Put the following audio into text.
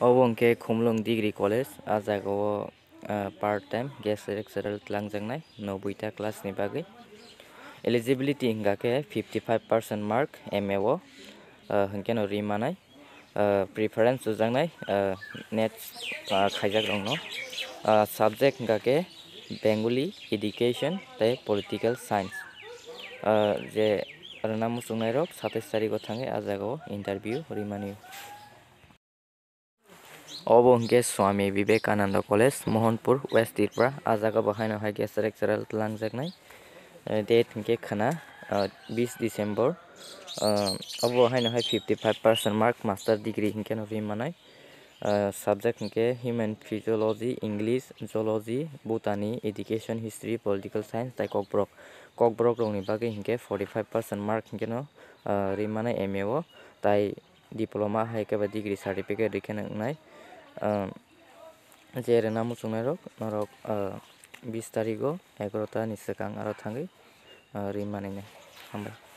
obo unke khumlung degree college a jagao part time guest lecturer tlangjangnai 90 ta class ni bagai eligibility inga ke 55% mark mao hunke no rimanai preference jangnai net khajak rongno subject inga ke bengali education te political science je rana musungnai rok 27 tarikh o thange a jagao interview rimani অবংকে স্বামী Vivekananda college Mohanpur ওয়েস্টির পর আজ আগা বহাই নহাই গেসার একচারাল তলাং জাগনাই date কে খানা বিশ December অবহাই নহাই fifty five percent mark master degree হিংকে নভি মানাই সাবজেক্ট হিংকে human physiology English zoology botany education history political science তাই কক্রক কক্রক রং বাকে হিংকে ফর্টি ফাইভ পার্সেন্ট মার্ক হিংকে নিমানাই এম এ তাই ডিপ্লোমা হাইকে বা ডিগ্রি সার্টিফিকেট রেখে নাই जेरे ना मुसुंने रोग नरोग बीस तारीखो एगारता निश्चय आरो थांगी रिमानी ने हमें